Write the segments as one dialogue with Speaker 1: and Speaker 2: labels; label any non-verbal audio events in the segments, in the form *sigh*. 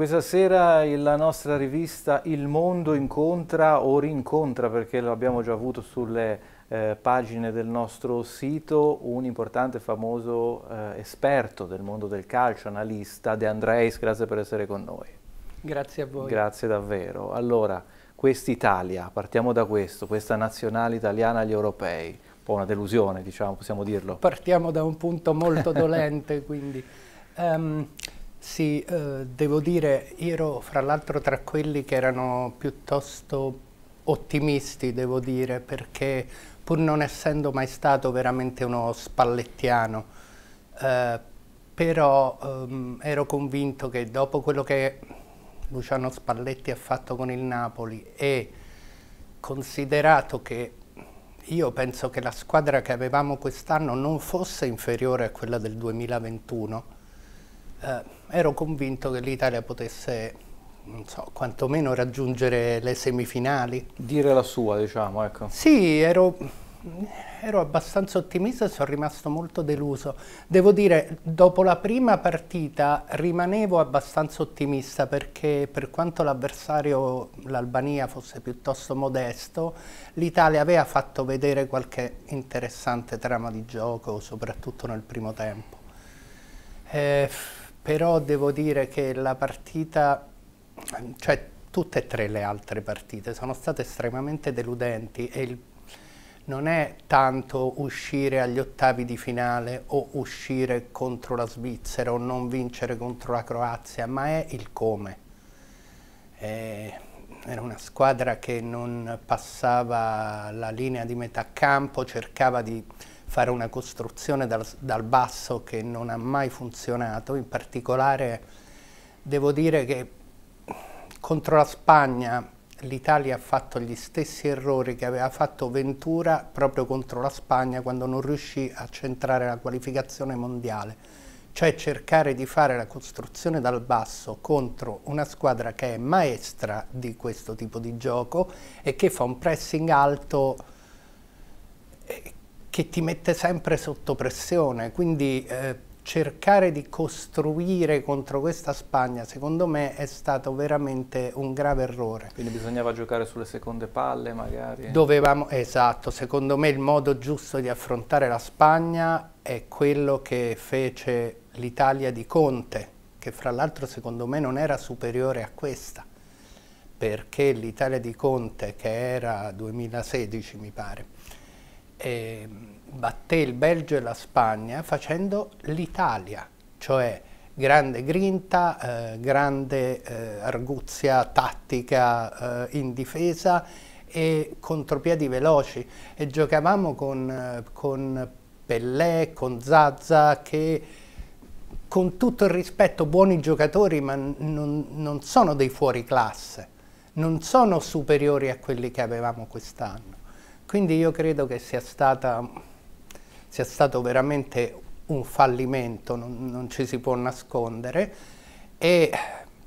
Speaker 1: questa sera la nostra rivista Il Mondo incontra o rincontra, perché lo abbiamo già avuto sulle eh, pagine del nostro sito, un importante e famoso eh, esperto del mondo del calcio, analista, De Andreis, grazie per essere con noi.
Speaker 2: Grazie a voi.
Speaker 1: Grazie davvero. Allora, quest'Italia, partiamo da questo, questa nazionale italiana agli europei, un po' una delusione, diciamo, possiamo dirlo. Partiamo da un punto molto dolente,
Speaker 2: *laughs* quindi... Um, sì, eh, devo dire, io ero fra l'altro tra quelli che erano piuttosto ottimisti, devo dire, perché pur non essendo mai stato veramente uno spallettiano, eh, però ehm, ero convinto che dopo quello che Luciano Spalletti ha fatto con il Napoli e considerato che io penso che la squadra che avevamo quest'anno non fosse inferiore a quella del 2021, eh, ero convinto che l'Italia potesse, non so, quantomeno raggiungere le semifinali. Dire la sua, diciamo, ecco. Sì, ero, ero abbastanza ottimista e sono rimasto molto deluso. Devo dire, dopo la prima partita rimanevo abbastanza ottimista perché per quanto l'avversario, l'Albania, fosse piuttosto modesto, l'Italia aveva fatto vedere qualche interessante trama di gioco, soprattutto nel primo tempo. Eh, però devo dire che la partita, cioè tutte e tre le altre partite sono state estremamente deludenti e il, non è tanto uscire agli ottavi di finale o uscire contro la Svizzera o non vincere contro la Croazia, ma è il come. Eh, era una squadra che non passava la linea di metà campo, cercava di fare una costruzione dal, dal basso che non ha mai funzionato, in particolare devo dire che contro la Spagna l'Italia ha fatto gli stessi errori che aveva fatto Ventura proprio contro la Spagna quando non riuscì a centrare la qualificazione mondiale, cioè cercare di fare la costruzione dal basso contro una squadra che è maestra di questo tipo di gioco e che fa un pressing alto che ti mette sempre sotto pressione, quindi eh, cercare di costruire contro questa Spagna secondo me è stato veramente un grave errore.
Speaker 1: Quindi bisognava giocare sulle seconde palle magari?
Speaker 2: Dovevamo, esatto, secondo me il modo giusto di affrontare la Spagna è quello che fece l'Italia di Conte, che fra l'altro secondo me non era superiore a questa perché l'Italia di Conte, che era 2016 mi pare, eh, batté il Belgio e la Spagna facendo l'Italia, cioè grande grinta, eh, grande eh, arguzia tattica eh, in difesa e contropiedi veloci e giocavamo con, eh, con Pellè, con Zazza che con tutto il rispetto buoni giocatori ma non, non sono dei fuori classe, non sono superiori a quelli che avevamo quest'anno. Quindi io credo che sia, stata, sia stato veramente un fallimento, non, non ci si può nascondere e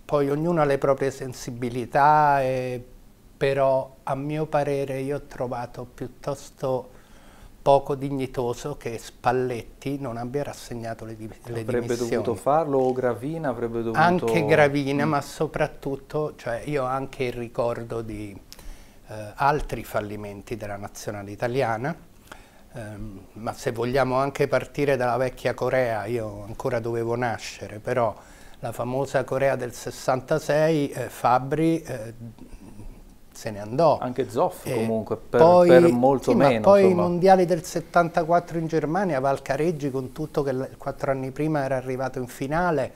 Speaker 2: poi ognuno ha le proprie sensibilità, e, però a mio parere io ho trovato piuttosto poco dignitoso che Spalletti non abbia rassegnato le, di le avrebbe dimissioni. dovuto
Speaker 1: farlo o Gravina avrebbe dovuto... Anche Gravina, mm. ma
Speaker 2: soprattutto, cioè io ho anche il ricordo di eh, altri fallimenti della nazionale italiana, ehm, ma se vogliamo anche partire dalla vecchia Corea, io ancora dovevo nascere, però la famosa Corea del 66, eh, Fabri eh, se ne andò. Anche Zoff e comunque,
Speaker 1: per, poi, per molto sì, meno. Ma poi insomma. i
Speaker 2: mondiali del 74 in Germania, Valcareggi con tutto che quattro anni prima era arrivato in finale,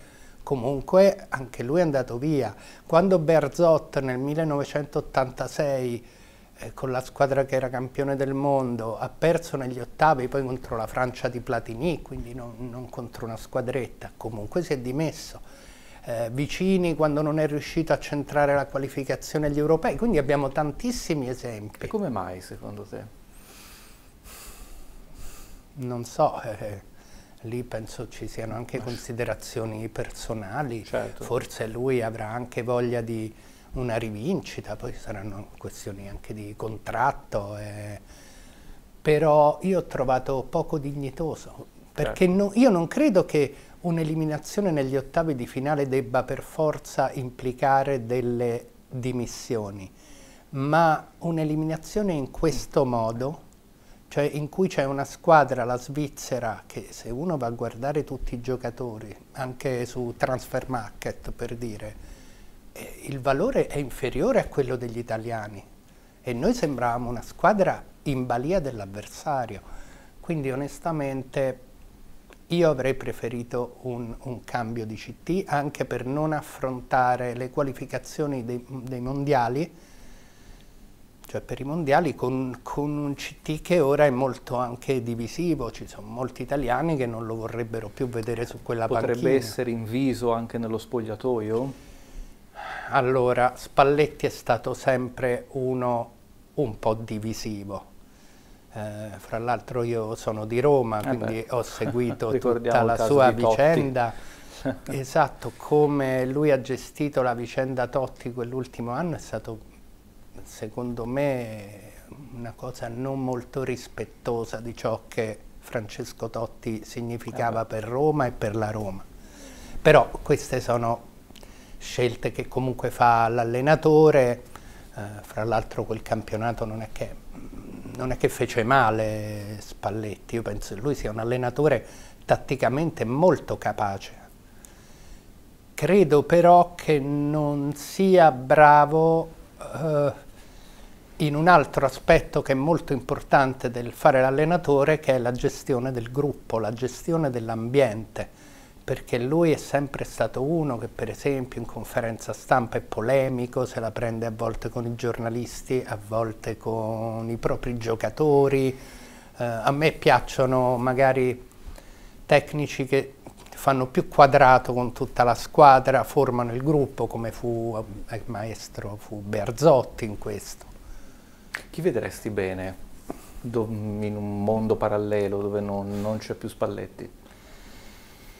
Speaker 2: comunque anche lui è andato via. Quando Berzot nel 1986 eh, con la squadra che era campione del mondo ha perso negli ottavi poi contro la Francia di Platini, quindi non, non contro una squadretta, comunque si è dimesso. Eh, vicini quando non è riuscito a centrare la qualificazione agli europei, quindi abbiamo tantissimi esempi. E come mai secondo te? Non so. Eh, lì penso ci siano anche considerazioni personali, certo. forse lui avrà anche voglia di una rivincita, poi saranno questioni anche di contratto, eh. però io ho trovato poco dignitoso, perché certo. no, io non credo che un'eliminazione negli ottavi di finale debba per forza implicare delle dimissioni, ma un'eliminazione in questo modo cioè in cui c'è una squadra, la Svizzera, che se uno va a guardare tutti i giocatori, anche su Transfer Market per dire, eh, il valore è inferiore a quello degli italiani e noi sembravamo una squadra in balia dell'avversario. Quindi onestamente io avrei preferito un, un, cambio di CT anche per non affrontare le qualificazioni dei, dei mondiali cioè per i mondiali, con, con, un CT che ora è molto anche divisivo, ci sono molti italiani
Speaker 1: che non lo vorrebbero più vedere su
Speaker 2: quella Potrebbe Potrebbe essere
Speaker 1: inviso anche nello spogliatoio?
Speaker 2: Allora, Spalletti è stato sempre uno un po' divisivo. Eh, fra l'altro io sono di Roma, eh quindi beh. ho seguito *laughs* tutta la sua vicenda. *laughs* esatto, come lui ha gestito la vicenda Totti quell'ultimo anno è stato secondo me una cosa non molto rispettosa di ciò che Francesco Totti significava eh per Roma e per la Roma. Però queste sono scelte che comunque fa l'allenatore, eh, fra l'altro quel campionato non è, che, non è che fece male Spalletti, io penso che lui sia un allenatore tatticamente molto capace. Credo però che non sia bravo eh, in un altro aspetto che è molto importante del fare l'allenatore che è la gestione del gruppo, la gestione dell'ambiente, perché lui è sempre stato uno che per esempio in conferenza stampa è polemico, se la prende a volte con i giornalisti, a volte con i propri giocatori. Eh, a me piacciono magari tecnici che fanno più quadrato con tutta la squadra, formano il gruppo come fu eh, il maestro fu
Speaker 1: Berzotti in questo. Chi vedresti bene in un mondo parallelo dove non, non c'è più Spalletti?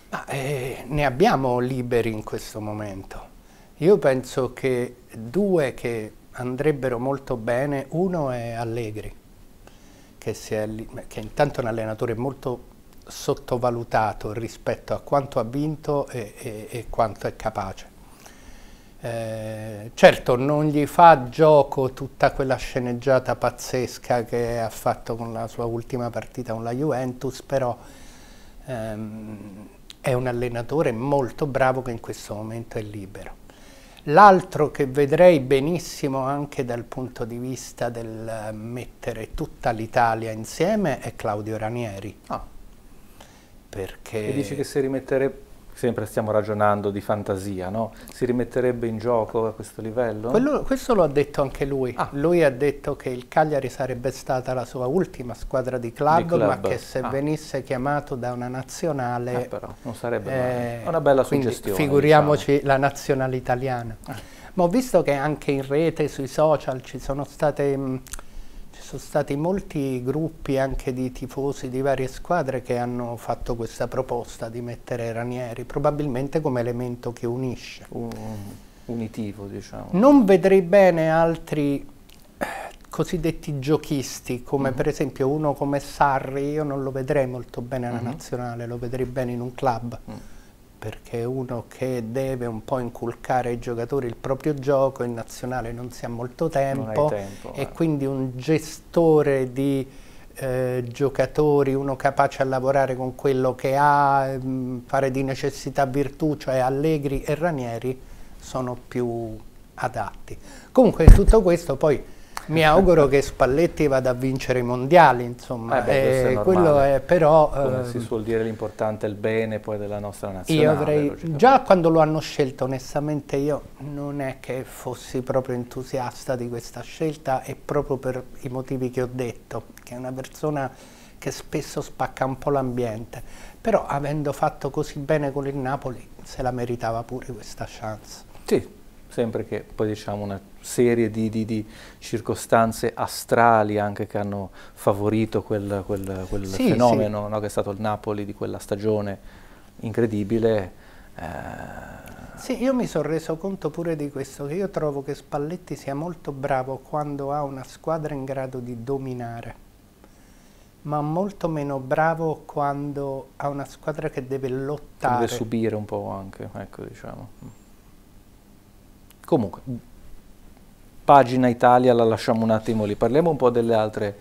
Speaker 1: Ma, eh, ne abbiamo liberi in questo momento.
Speaker 2: Io penso che due che andrebbero molto bene, uno è Allegri, che, è, che intanto è un allenatore molto sottovalutato rispetto a quanto ha vinto e, e, e quanto è capace eh, certo, non gli fa gioco tutta quella sceneggiata pazzesca che ha fatto con la sua ultima partita con la Juventus, però ehm, è un allenatore molto bravo che in questo momento è libero. L'altro che vedrei benissimo anche dal punto di vista del mettere tutta l'Italia insieme è Claudio Ranieri. Ah.
Speaker 1: Perché... E dici che si rimetterebbe sempre stiamo ragionando di fantasia, no? si rimetterebbe in gioco a questo livello? Quello,
Speaker 2: questo lo ha detto anche lui, ah. lui ha detto che il Cagliari sarebbe stata la sua ultima squadra di club, di club. ma che se ah. venisse chiamato da una nazionale... Eh, però, non sarebbe eh, una bella suggestione. Figuriamoci diciamo. la nazionale italiana. Ah. Ma ho visto che anche in rete, sui social, ci sono state... Mh, sono stati molti gruppi anche di tifosi di varie squadre che hanno fatto questa proposta di mettere Ranieri, probabilmente come elemento che unisce. Un,
Speaker 1: unitivo, diciamo. Non
Speaker 2: vedrei bene altri eh, cosiddetti giochisti, come mm. per esempio uno come Sarri, io non lo vedrei molto bene alla mm -hmm. nazionale, lo vedrei bene in un club. Mm perché uno che deve un po' inculcare ai giocatori il proprio gioco, in nazionale non si ha molto tempo, tempo e eh. quindi un gestore di eh, giocatori, uno capace a lavorare con quello che ha, mh, mm, fare di necessità virtù, cioè Allegri e Ranieri sono più adatti. Comunque tutto questo poi
Speaker 1: mi auguro
Speaker 2: che Spalletti vada a vincere i mondiali, insomma. Eh beh, eh, è quello è però... Come ehm, si
Speaker 1: suol dire l'importante è il bene poi della nostra nazionale. Avrei,
Speaker 2: già quando lo hanno scelto, onestamente io non è che fossi proprio entusiasta di questa scelta e proprio per i motivi che ho detto, che è una persona che spesso spacca un po' l'ambiente, però avendo fatto così bene con il Napoli se la meritava pure questa chance.
Speaker 1: Sì, sempre che poi diciamo una serie di, di, di, circostanze astrali anche che hanno favorito quel, quel, quel sì, fenomeno sì. No, che è stato il Napoli di quella stagione incredibile. Eh.
Speaker 2: Sì, io mi sono reso conto pure di questo, che io trovo che Spalletti sia molto bravo quando ha una squadra in grado di dominare, ma molto meno bravo quando ha una squadra che deve lottare. Deve
Speaker 1: subire un po' anche, ecco diciamo. Comunque, pagina Italia la lasciamo un attimo lì, parliamo un po' delle altre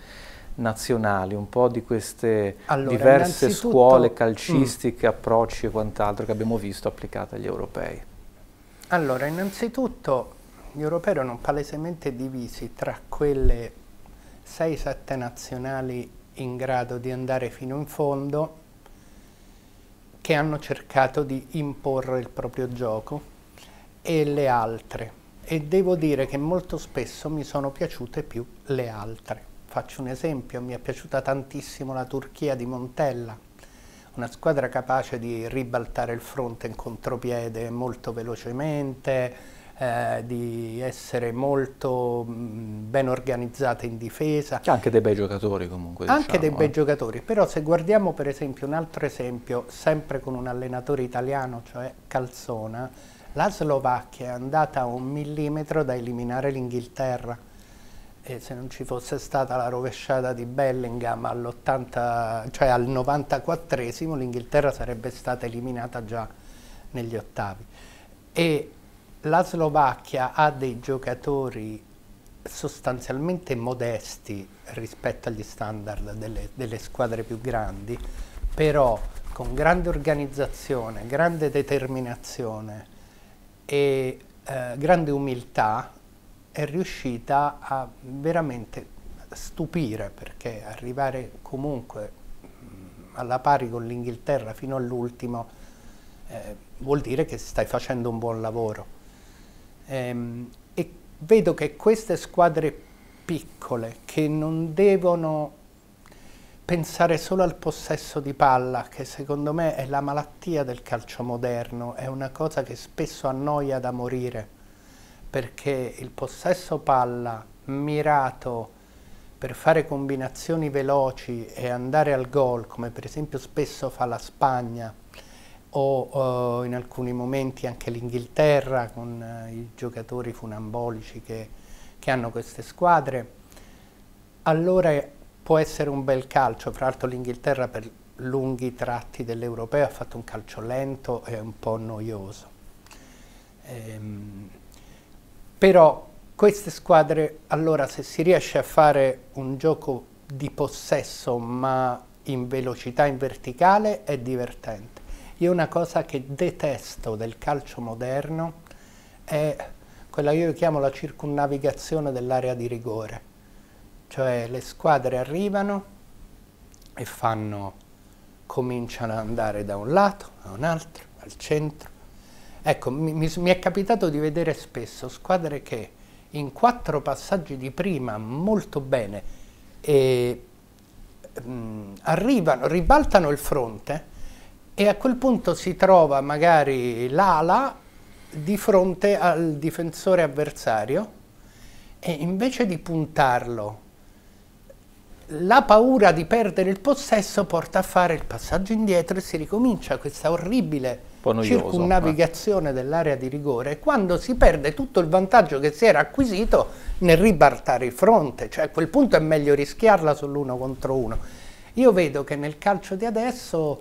Speaker 1: nazionali, un po' di queste allora, diverse scuole mm. calcistiche, mh. approcci e quant'altro che abbiamo visto applicate agli europei?
Speaker 2: Allora, innanzitutto gli europei erano palesemente divisi tra quelle 6-7 nazionali in grado di andare fino in fondo che hanno cercato di imporre il proprio gioco e le altre e devo dire che molto spesso mi sono piaciute più le altre. Faccio un esempio, mi è piaciuta tantissimo la Turchia di Montella, una squadra capace di ribaltare il fronte in contropiede molto velocemente, eh, di essere molto mh, ben organizzata in difesa.
Speaker 1: C'è anche dei bei giocatori comunque. Anche diciamo, dei eh. bei
Speaker 2: giocatori, però se guardiamo per esempio un altro esempio, sempre con un allenatore italiano, cioè Calzona, la Slovacchia è andata a un millimetro da eliminare l'Inghilterra e se non ci fosse stata la rovesciata di Bellingham all'80, cioè al 94 l'Inghilterra sarebbe stata eliminata già negli ottavi. E la Slovacchia ha dei giocatori sostanzialmente modesti rispetto agli standard delle, delle squadre più grandi, però con grande organizzazione, grande determinazione, e eh, grande umiltà è riuscita a veramente stupire perché arrivare comunque mm, alla pari con l'Inghilterra fino all'ultimo eh, vuol dire che stai facendo un buon lavoro. Ehm, e vedo che queste squadre piccole che non devono pensare solo al possesso di palla, che secondo me è la malattia del calcio moderno, è una cosa che spesso annoia da morire, perché il possesso palla mirato per fare combinazioni veloci e andare al gol, come per esempio spesso fa la Spagna o eh, in alcuni momenti anche l'Inghilterra con eh, i giocatori funambolici che, che hanno queste squadre, allora può essere un bel calcio, fra l'altro l'Inghilterra per lunghi tratti dell'Europeo ha fatto un calcio lento e un po' noioso. Ehm, però queste squadre, allora se si riesce a fare un gioco di possesso ma in velocità, in verticale, è divertente. Io una cosa che detesto del calcio moderno è quella che io chiamo la circunnavigazione dell'area di rigore cioè le squadre arrivano e fanno, cominciano ad andare da un lato da un altro, al centro. Ecco, mi, mi, mi è capitato di vedere spesso squadre che in quattro passaggi di prima molto bene e, mh, mm, arrivano, ribaltano il fronte e a quel punto si trova magari l'ala di fronte al difensore avversario e invece di puntarlo la paura di perdere il possesso porta a fare il passaggio indietro e si ricomincia questa orribile noioso, circunnavigazione eh. dell'area di rigore quando si perde tutto il vantaggio che si era acquisito nel ribaltare il fronte, cioè a quel punto è meglio rischiarla sull'uno contro uno. Io vedo che nel calcio di adesso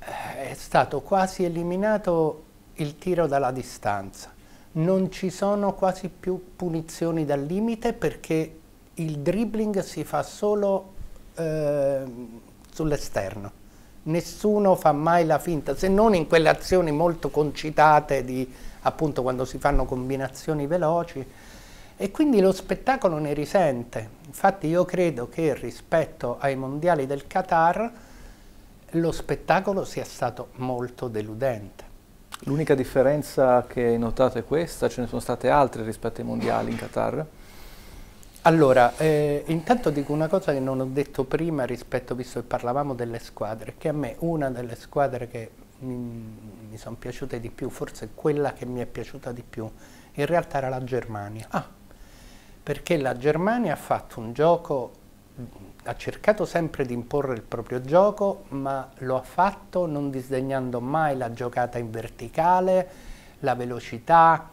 Speaker 2: eh, è stato quasi eliminato il tiro dalla distanza, non ci sono quasi più punizioni dal limite perché il dribbling si fa solo eh, sull'esterno, nessuno fa mai la finta, se non in quelle azioni molto concitate di appunto quando si fanno combinazioni veloci e quindi lo spettacolo ne risente. Infatti io credo che rispetto ai mondiali del Qatar lo spettacolo sia stato
Speaker 1: molto deludente. L'unica differenza che hai notato è questa, ce ne sono state altre rispetto ai mondiali in Qatar? Allora, eh, intanto dico
Speaker 2: una cosa che non ho detto prima rispetto, visto che parlavamo delle squadre, che a me una delle squadre che mi, mi sono piaciute di più, forse quella che mi è piaciuta di più, in realtà era la Germania. Ah, perché la Germania ha fatto un gioco, ha cercato sempre di imporre il proprio gioco, ma lo ha fatto non disdegnando mai la giocata in verticale, la velocità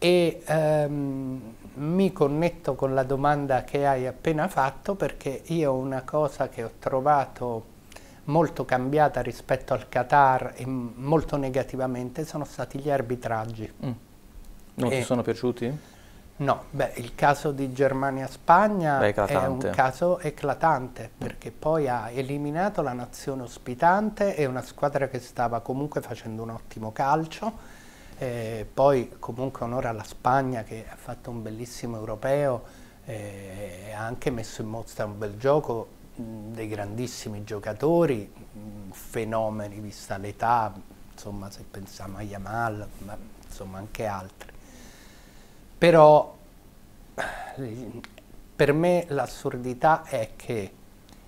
Speaker 2: e... Ehm, mi connetto con la domanda che hai appena fatto perché io una cosa che ho trovato molto cambiata rispetto al Qatar e molto negativamente sono stati gli arbitraggi. Mm. Non e ti sono
Speaker 1: piaciuti?
Speaker 2: No, beh, il caso di Germania-Spagna è un caso eclatante mm. perché poi ha eliminato la nazione ospitante e una squadra che stava comunque facendo un ottimo calcio eh, poi comunque onora alla Spagna che ha fatto un bellissimo europeo eh, e ha anche messo in mostra un bel gioco mh, dei grandissimi giocatori, mh, fenomeni vista l'età, insomma se pensiamo a Yamal, ma insomma anche altri. Però eh, per me l'assurdità è che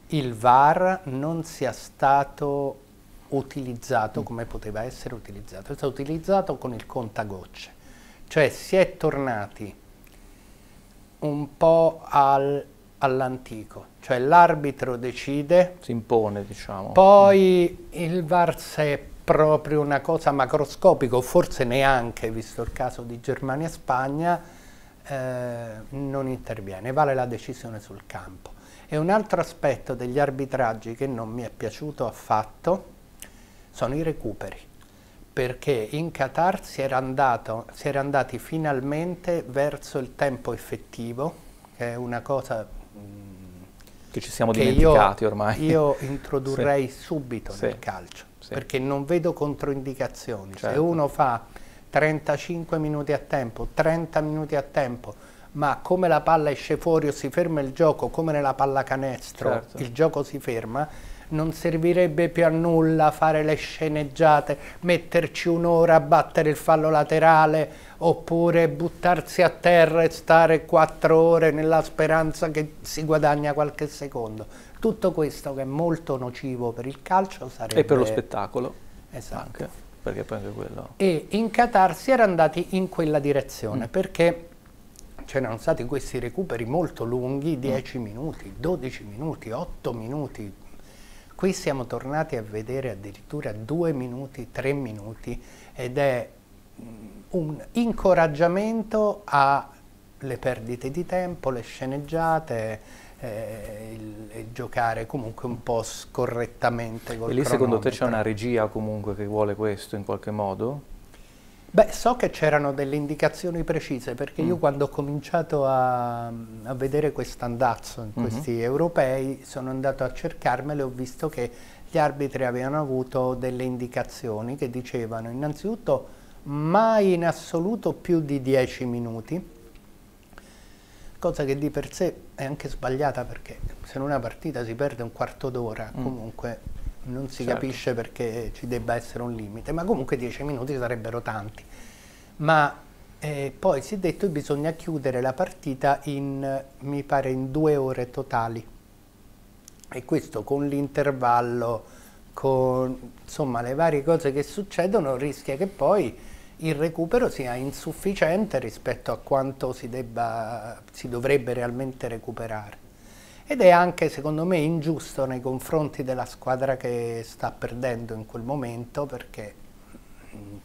Speaker 2: il VAR non sia stato utilizzato come poteva essere utilizzato, è stato utilizzato con il contagocce, cioè si è tornati un po' al, all'antico, cioè l'arbitro decide, si impone diciamo, poi il VARS è proprio una cosa macroscopica o forse neanche, visto il caso di Germania e Spagna, eh, non interviene, vale la decisione sul campo. E un altro aspetto degli arbitraggi che non mi è piaciuto affatto, sono i recuperi, perché in Qatar si era, andato, si era andati finalmente verso il tempo effettivo, che è una cosa mm,
Speaker 1: che ci siamo che dimenticati io, ormai. Io *laughs* introdurrei
Speaker 2: sì. subito sì. nel calcio, sì. perché non vedo controindicazioni. Certo. Se uno fa 35 minuti a tempo, 30 minuti a tempo, ma come la palla esce fuori o si ferma il gioco, come nella pallacanestro certo. il gioco si ferma, non servirebbe più a nulla fare le sceneggiate, metterci un'ora a battere il fallo laterale oppure buttarsi a terra e stare quattro ore nella speranza che si guadagna qualche secondo. Tutto questo che è molto nocivo per il calcio sarebbe... E per lo
Speaker 1: spettacolo. Esatto. Anche, perché poi anche quello...
Speaker 2: E in Qatar si era andati in quella direzione mm. perché c'erano stati questi recuperi molto lunghi, 10 mm. minuti, 12 minuti, 8 minuti, Qui siamo tornati a vedere addirittura due minuti, tre minuti ed è mm, un incoraggiamento alle perdite di tempo, le sceneggiate, eh, il, giocare comunque un po' scorrettamente col E lì cronometro. secondo te c'è
Speaker 1: una regia comunque che vuole questo in qualche modo?
Speaker 2: Beh, so che c'erano delle indicazioni precise perché mm. io quando ho cominciato a, a vedere quest'andazzo in mm -hmm. questi europei sono andato a cercarmelo e ho visto che gli arbitri avevano avuto delle indicazioni che dicevano innanzitutto mai in assoluto più di 10 minuti, cosa che di per sé è anche sbagliata perché se in una partita si perde un quarto d'ora mm. comunque non si certo. capisce perché ci debba essere un limite, ma comunque 10 minuti sarebbero tanti. Ma eh, poi si è detto che bisogna chiudere la partita in, mi pare, in due ore totali. E questo con l'intervallo, con insomma, le varie cose che succedono, rischia che poi il recupero sia insufficiente rispetto a quanto si, debba, si dovrebbe realmente recuperare ed è anche secondo me ingiusto nei confronti della squadra che sta perdendo in quel momento perché mm,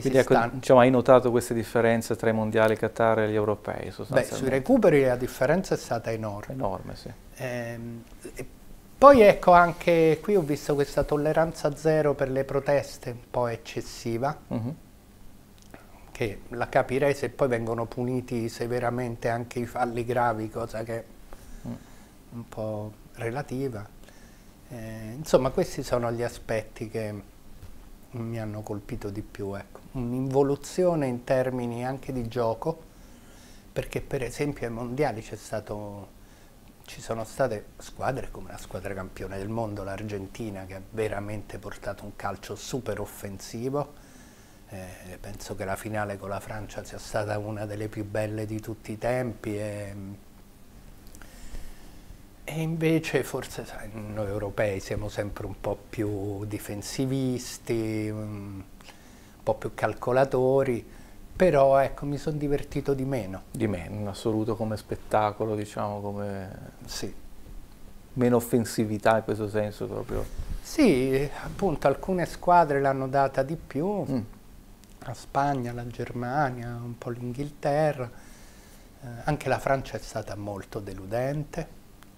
Speaker 1: quindi ecco, diciamo, hai notato queste differenze tra i mondiali Qatar e gli europei? Beh, sui
Speaker 2: recuperi la differenza è stata enorme. Enorme, sì. Ehm, poi ecco anche qui ho visto questa tolleranza zero per le proteste un po' eccessiva,
Speaker 1: uh mhm. -huh. che
Speaker 2: la capirei se poi vengono puniti severamente anche i falli gravi, cosa che un po' relativa. Eh, insomma, questi sono gli aspetti che mi hanno colpito di più. Ecco. Un'involuzione in termini anche di gioco, perché per esempio ai mondiali stato, ci sono state squadre come la squadra campione del mondo, l'Argentina, che ha veramente portato un calcio super offensivo. Eh, penso che la finale con la Francia sia stata una delle più belle di tutti i tempi. E, e invece forse sai, noi europei siamo sempre un po' più difensivisti, mm, un po' più calcolatori, però ecco, mi sono divertito di meno.
Speaker 1: Di meno, in assoluto come spettacolo, diciamo, come... Sì. Meno offensività in questo senso proprio. Sì,
Speaker 2: appunto alcune squadre l'hanno data di più, mm. la Spagna, la Germania, un po' l'Inghilterra, eh, anche la Francia è stata molto deludente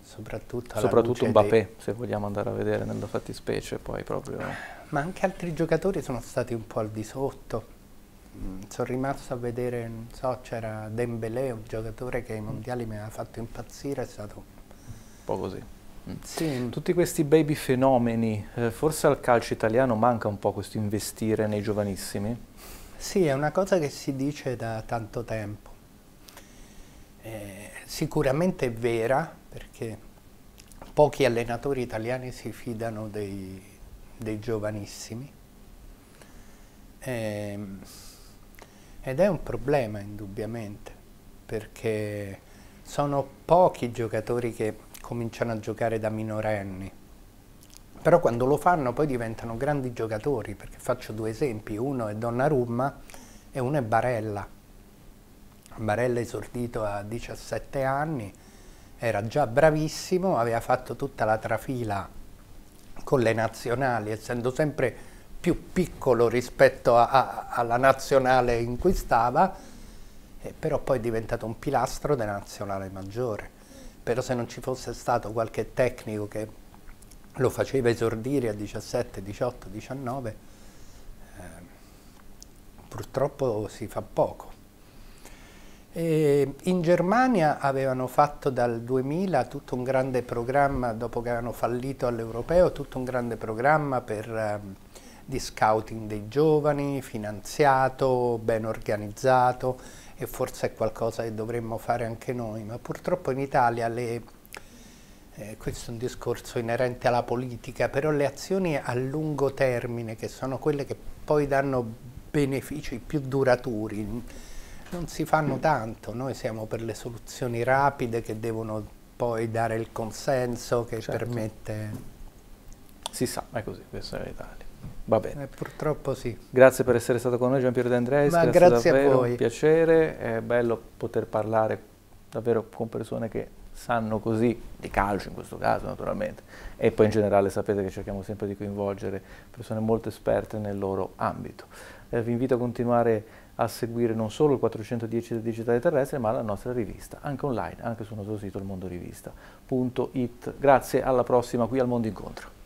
Speaker 2: soprattutto, soprattutto Mbappé dei...
Speaker 1: se vogliamo andare a vedere nella fattispecie poi proprio
Speaker 2: ma anche altri giocatori sono stati un po' al di sotto mm, sono rimasto a vedere non so c'era Dembélé un giocatore che ai mondiali mi aveva fatto impazzire è stato
Speaker 1: un po' così mm. sì. Tutti questi baby fenomeni, eh, forse al calcio italiano manca un po' questo investire nei giovanissimi? Sì, è una cosa che si
Speaker 2: dice da tanto tempo. Eh, sicuramente è vera perché pochi allenatori italiani si fidano dei, dei giovanissimi eh, ed è un problema indubbiamente perché sono pochi i giocatori che cominciano a giocare da minorenni però quando lo fanno poi diventano grandi giocatori perché faccio due esempi uno è Donnarumma e uno è Barella Barella esordito a 17 anni, era già bravissimo, aveva fatto tutta la trafila con le nazionali, essendo sempre più piccolo rispetto a, a, alla nazionale in cui stava, eh, però poi è diventato un pilastro della nazionale maggiore. Però se non ci fosse stato qualche tecnico che lo faceva esordire a 17, 18, 19, eh, purtroppo si fa poco. Eh, in Germania avevano fatto dal 2000 tutto un grande programma, dopo che avevano fallito all'europeo, tutto un grande programma per, eh, di scouting dei giovani, finanziato, ben organizzato e forse è qualcosa che dovremmo fare anche noi, ma purtroppo in Italia le, eh, questo è un discorso inerente alla politica, però le azioni a lungo termine, che sono quelle che poi danno benefici più duraturi, non si fanno tanto, noi siamo per le soluzioni rapide che devono poi dare il consenso che certo. permette... Si sa, è così, questa è
Speaker 1: l'Italia. Va bene. Eh, purtroppo sì. Grazie per essere stato con noi Gian Piero De Andreis, Ma grazie, grazie a voi. È un piacere, è bello poter parlare davvero con persone che sanno così, di calcio in questo caso naturalmente, e poi in generale sapete che cerchiamo sempre di coinvolgere persone molto esperte nel loro ambito. Eh, vi invito a continuare a seguire non solo il 410 del digitale terrestre ma la nostra rivista, anche online, anche sul nostro sito il Mondo Rivista. Grazie, alla prossima qui al Mondo Incontro.